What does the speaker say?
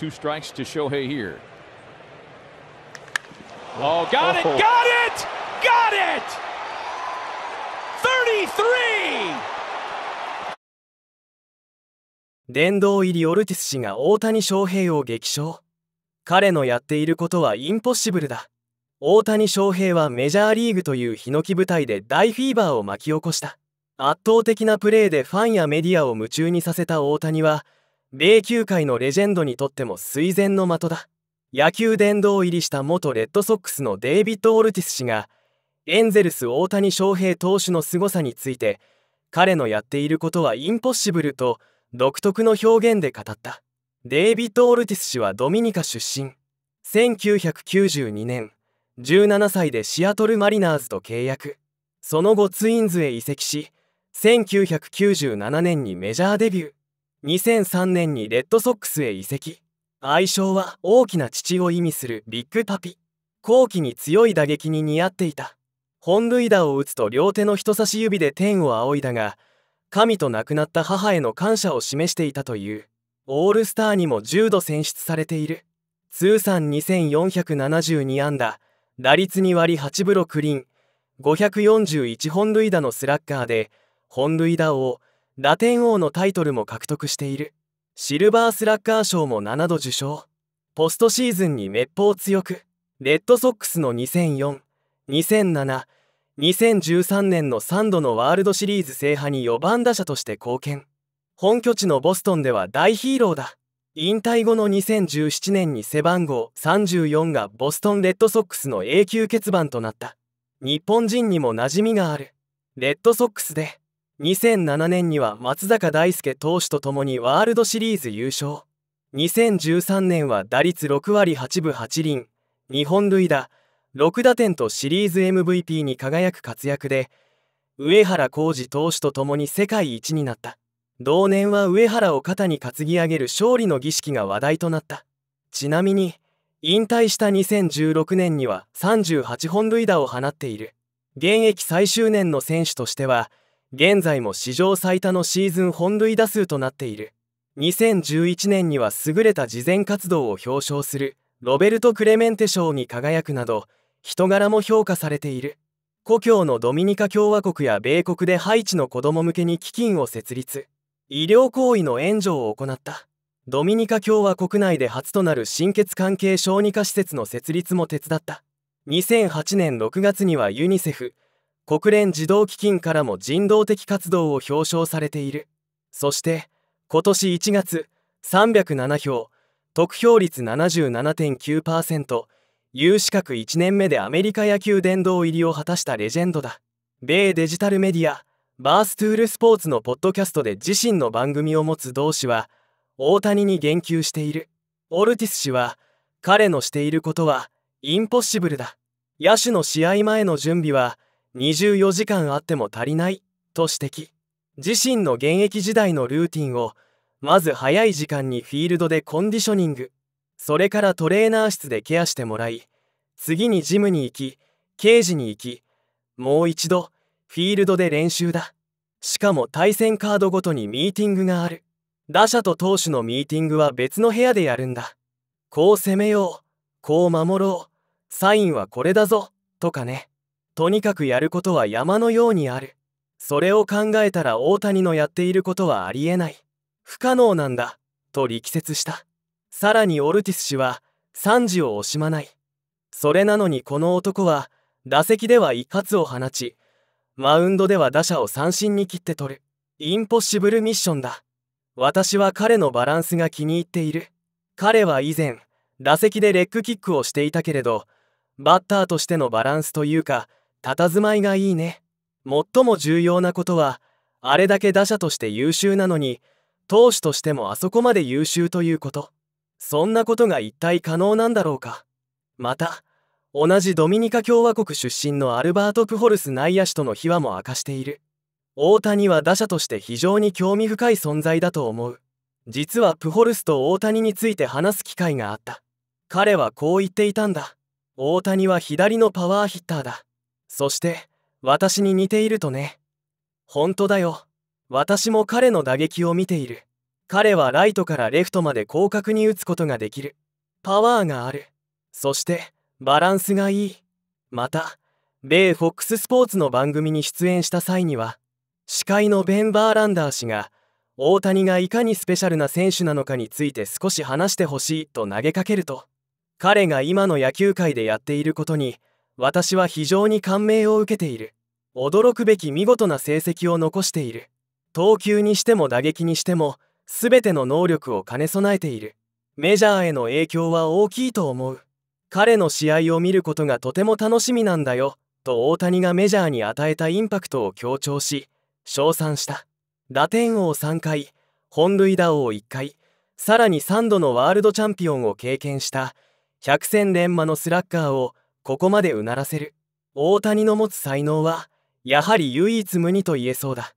Two strikes to Shohei here. Oh, got it, got it, got it! 33! 殿堂入りオルティス氏が大谷翔平を激賞彼のやっていることはインポッシブルだ大谷翔平はメジャーリーグというヒノキ舞台で大フィーバーを巻き起こした圧倒的なプレーでファンやメディアを夢中にさせた大谷は米球界のレジェンドにとっても垂前の的だ野球殿堂入りした元レッドソックスのデイビッド・オルティス氏がエンゼルス大谷翔平投手の凄さについて彼のやっていることはインポッシブルと独特の表現で語ったデイビッド・オルティス氏はドミニカ出身1992年17歳でシアトル・マリナーズと契約その後ツインズへ移籍し1997年にメジャーデビュー2003年にレッドソックスへ移籍愛称は大きな父を意味するビッグパピ後期に強い打撃に似合っていた本塁打を打つと両手の人差し指で天を仰いだが神と亡くなった母への感謝を示していたというオールスターにも10度選出されている通算2472安打打率2割8分6厘541本塁打のスラッガーで本塁打王ラテン王のタイトルも獲得しているシルバースラッガー賞も7度受賞ポストシーズンにめっぽう強くレッドソックスの2004、2007、2013年の3度のワールドシリーズ制覇に4番打者として貢献本拠地のボストンでは大ヒーローだ引退後の2017年に背番号34がボストン・レッドソックスの永久欠番となった日本人にも馴染みがあるレッドソックスで2007年には松坂大輔投手と共にワールドシリーズ優勝2013年は打率6割8分8厘日本塁打6打点とシリーズ MVP に輝く活躍で上原浩二投手と共に世界一になった同年は上原を肩に担ぎ上げる勝利の儀式が話題となったちなみに引退した2016年には38本塁打を放っている現役最終年の選手としては現在も史上最多のシーズン本塁打数となっている2011年には優れた慈善活動を表彰するロベルト・クレメンテ賞に輝くなど人柄も評価されている故郷のドミニカ共和国や米国でハイチの子供向けに基金を設立医療行為の援助を行ったドミニカ共和国内で初となる心血関係小児科施設の設立も手伝った2008年6月にはユニセフ国連児童基金からも人道的活動を表彰されているそして今年1月307票得票率77.9%有資格1年目でアメリカ野球殿堂入りを果たしたレジェンドだ米デジタルメディアバーストゥールスポーツのポッドキャストで自身の番組を持つ同氏は大谷に言及しているオルティス氏は彼のしていることはインポッシブルだ野手の試合前の準備は24時間あっても足りないと指摘自身の現役時代のルーティンをまず早い時間にフィールドでコンディショニングそれからトレーナー室でケアしてもらい次にジムに行きケージに行きもう一度フィールドで練習だしかも対戦カードごとにミーティングがある打者と投手のミーティングは別の部屋でやるんだこう攻めようこう守ろうサインはこれだぞとかねとにかくやることは山のようにあるそれを考えたら大谷のやっていることはありえない不可能なんだと力説したさらにオルティス氏は3時を惜しまないそれなのにこの男は打席では一発を放ちマウンドでは打者を三振に切って取るインポッシブルミッションだ私は彼のバランスが気に入っている彼は以前打席でレッグキックをしていたけれどバッターとしてのバランスというか佇まいがいいね最も重要なことはあれだけ打者として優秀なのに投手としてもあそこまで優秀ということそんなことが一体可能なんだろうかまた同じドミニカ共和国出身のアルバート・プホルス内野手との秘話も明かしている大谷は打者として非常に興味深い存在だと思う実はプホルスと大谷について話す機会があった彼はこう言っていたんだ大谷は左のパワーヒッターだそして私に似ているとね本当だよ私も彼の打撃を見ている彼はライトからレフトまで広角に打つことができるパワーがあるそしてバランスがいいまた米フックススポーツの番組に出演した際には司会のベン・バーランダー氏が大谷がいかにスペシャルな選手なのかについて少し話してほしいと投げかけると彼が今の野球界でやっていることに私は非常に感銘を受けている驚くべき見事な成績を残している投球にしても打撃にしても全ての能力を兼ね備えているメジャーへの影響は大きいと思う彼の試合を見ることがとても楽しみなんだよと大谷がメジャーに与えたインパクトを強調し称賛した打点王3回本塁打王1回さらに3度のワールドチャンピオンを経験した100戦連磨のスラッガーをここまでうならせる大谷の持つ才能はやはり唯一無二と言えそうだ